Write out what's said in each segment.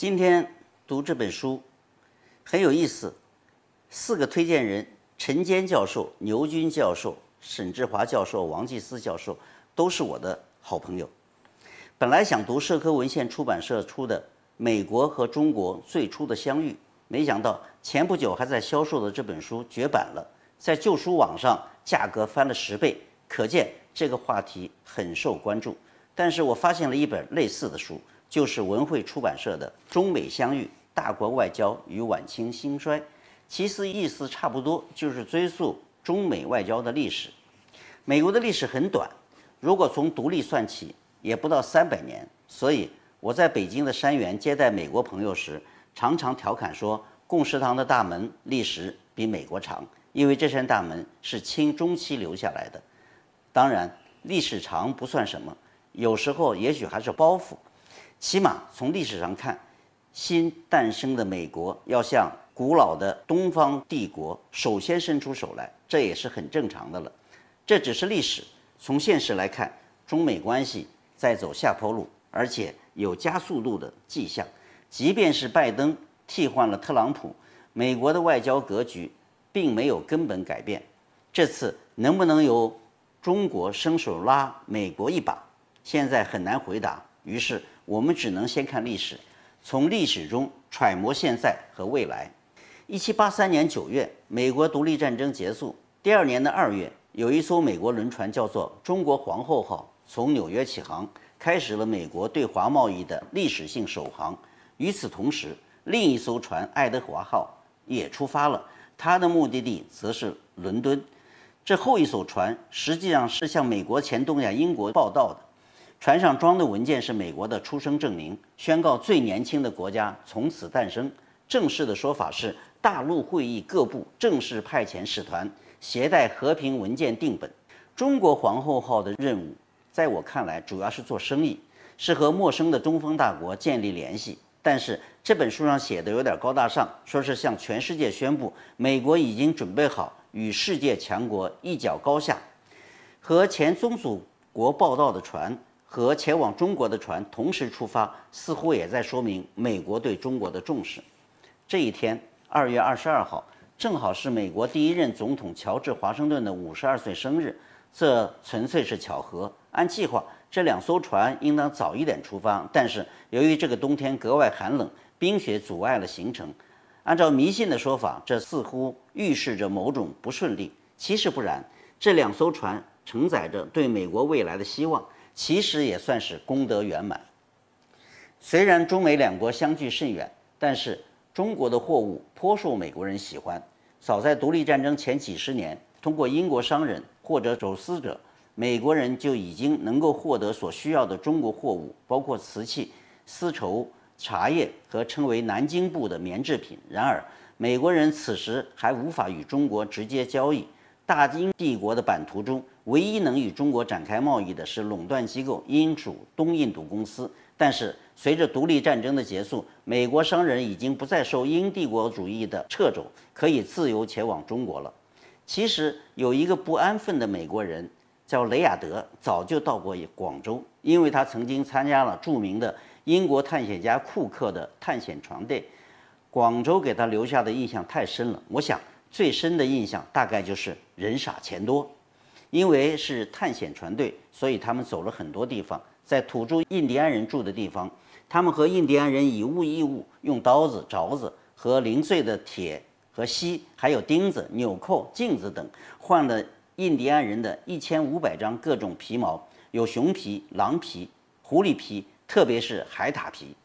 今天读这本书很有意思，四个推荐人：陈坚教授、牛军教授、沈志华教授、王继思教授，都是我的好朋友。本来想读社科文献出版社出的《美国和中国最初的相遇》，没想到前不久还在销售的这本书绝版了，在旧书网上价格翻了十倍，可见这个话题很受关注。但是我发现了一本类似的书。就是文汇出版社的《中美相遇：大国外交与晚清兴衰》，其实意思差不多，就是追溯中美外交的历史。美国的历史很短，如果从独立算起，也不到三百年。所以我在北京的山园接待美国朋友时，常常调侃说：“共食堂的大门历史比美国长，因为这扇大门是清中期留下来的。”当然，历史长不算什么，有时候也许还是包袱。起码从历史上看，新诞生的美国要向古老的东方帝国首先伸出手来，这也是很正常的了。这只是历史。从现实来看，中美关系在走下坡路，而且有加速度的迹象。即便是拜登替换了特朗普，美国的外交格局并没有根本改变。这次能不能由中国伸手拉美国一把，现在很难回答。于是。我们只能先看历史，从历史中揣摩现在和未来。一七八三年九月，美国独立战争结束。第二年的二月，有一艘美国轮船叫做“中国皇后号”从纽约起航，开始了美国对华贸易的历史性首航。与此同时，另一艘船“爱德华号”也出发了，它的目的地则是伦敦。这后一艘船实际上是向美国前东亚英国报道的。船上装的文件是美国的出生证明，宣告最年轻的国家从此诞生。正式的说法是，大陆会议各部正式派遣使团，携带和平文件定本。中国皇后号的任务，在我看来主要是做生意，是和陌生的东方大国建立联系。但是这本书上写的有点高大上，说是向全世界宣布，美国已经准备好与世界强国一较高下。和前宗主国报道的船。和前往中国的船同时出发，似乎也在说明美国对中国的重视。这一天，二月二十二号，正好是美国第一任总统乔治·华盛顿的五十二岁生日，这纯粹是巧合。按计划，这两艘船应当早一点出发，但是由于这个冬天格外寒冷，冰雪阻碍了行程。按照迷信的说法，这似乎预示着某种不顺利。其实不然，这两艘船承载着对美国未来的希望。其实也算是功德圆满。虽然中美两国相距甚远，但是中国的货物颇受美国人喜欢。早在独立战争前几十年，通过英国商人或者走私者，美国人就已经能够获得所需要的中国货物，包括瓷器、丝绸、茶叶和称为“南京布”的棉制品。然而，美国人此时还无法与中国直接交易。大英帝国的版图中，唯一能与中国展开贸易的是垄断机构英属东印度公司。但是，随着独立战争的结束，美国商人已经不再受英帝国主义的掣肘，可以自由前往中国了。其实，有一个不安分的美国人叫雷亚德，早就到过广州，因为他曾经参加了著名的英国探险家库克的探险船队。广州给他留下的印象太深了，我想最深的印象大概就是。人傻钱多，因为是探险船队，所以他们走了很多地方，在土著印第安人住的地方，他们和印第安人以物易物，用刀子、凿子和零碎的铁和锡，还有钉子、纽扣、镜子等，换了印第安人的一千五百张各种皮毛，有熊皮、狼皮、狐狸皮，特别是海獭皮。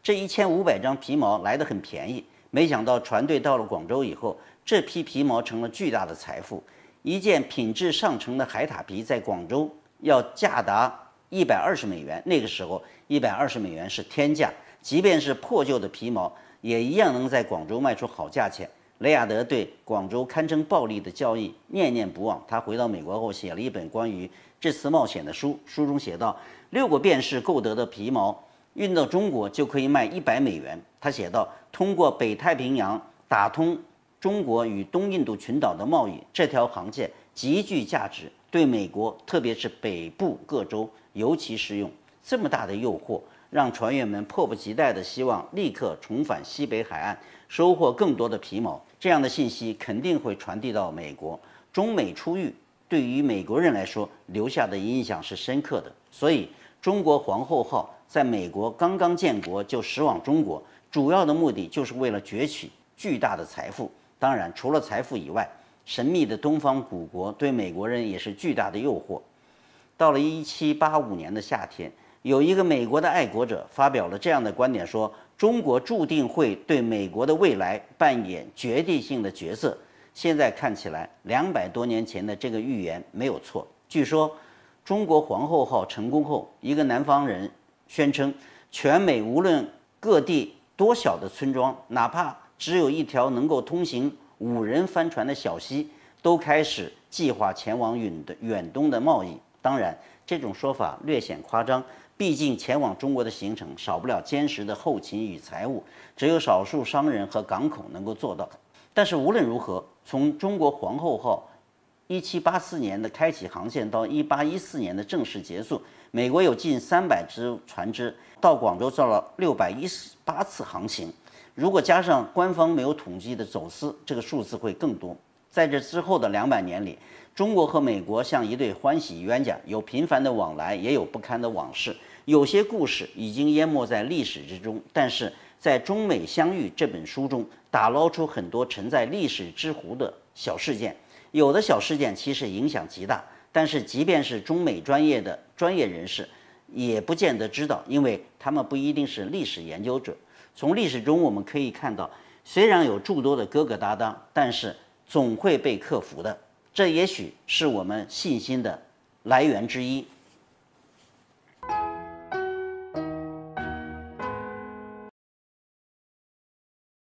这一千五百张皮毛来的很便宜，没想到船队到了广州以后，这批皮毛成了巨大的财富。一件品质上乘的海獭皮在广州要价达一百二十美元，那个时候一百二十美元是天价，即便是破旧的皮毛也一样能在广州卖出好价钱。雷亚德对广州堪称暴利的交易念念不忘，他回到美国后写了一本关于这次冒险的书，书中写道：六个便士购得的皮毛运到中国就可以卖一百美元。他写道：通过北太平洋打通。中国与东印度群岛的贸易这条航线极具价值，对美国，特别是北部各州尤其适用。这么大的诱惑，让船员们迫不及待地希望立刻重返西北海岸，收获更多的皮毛。这样的信息肯定会传递到美国。中美初遇，对于美国人来说留下的印象是深刻的。所以，中国皇后号在美国刚刚建国就驶往中国，主要的目的就是为了攫取巨大的财富。当然，除了财富以外，神秘的东方古国对美国人也是巨大的诱惑。到了一七八五年的夏天，有一个美国的爱国者发表了这样的观点，说中国注定会对美国的未来扮演决定性的角色。现在看起来，两百多年前的这个预言没有错。据说，中国皇后号成功后，一个南方人宣称，全美无论各地多小的村庄，哪怕……只有一条能够通行五人帆船的小溪，都开始计划前往远的远东的贸易。当然，这种说法略显夸张，毕竟前往中国的行程少不了坚实的后勤与财务，只有少数商人和港口能够做到。但是无论如何，从中国皇后号一七八四年的开启航线到一八一四年的正式结束，美国有近三百只船只到广州造了六百一十八次航行。如果加上官方没有统计的走私，这个数字会更多。在这之后的两百年里，中国和美国像一对欢喜冤家，有频繁的往来，也有不堪的往事。有些故事已经淹没在历史之中，但是在《中美相遇》这本书中，打捞出很多沉在历史之湖的小事件。有的小事件其实影响极大，但是即便是中美专业的专业人士，也不见得知道，因为他们不一定是历史研究者。从历史中我们可以看到，虽然有诸多的疙疙瘩瘩，但是总会被克服的。这也许是我们信心的来源之一。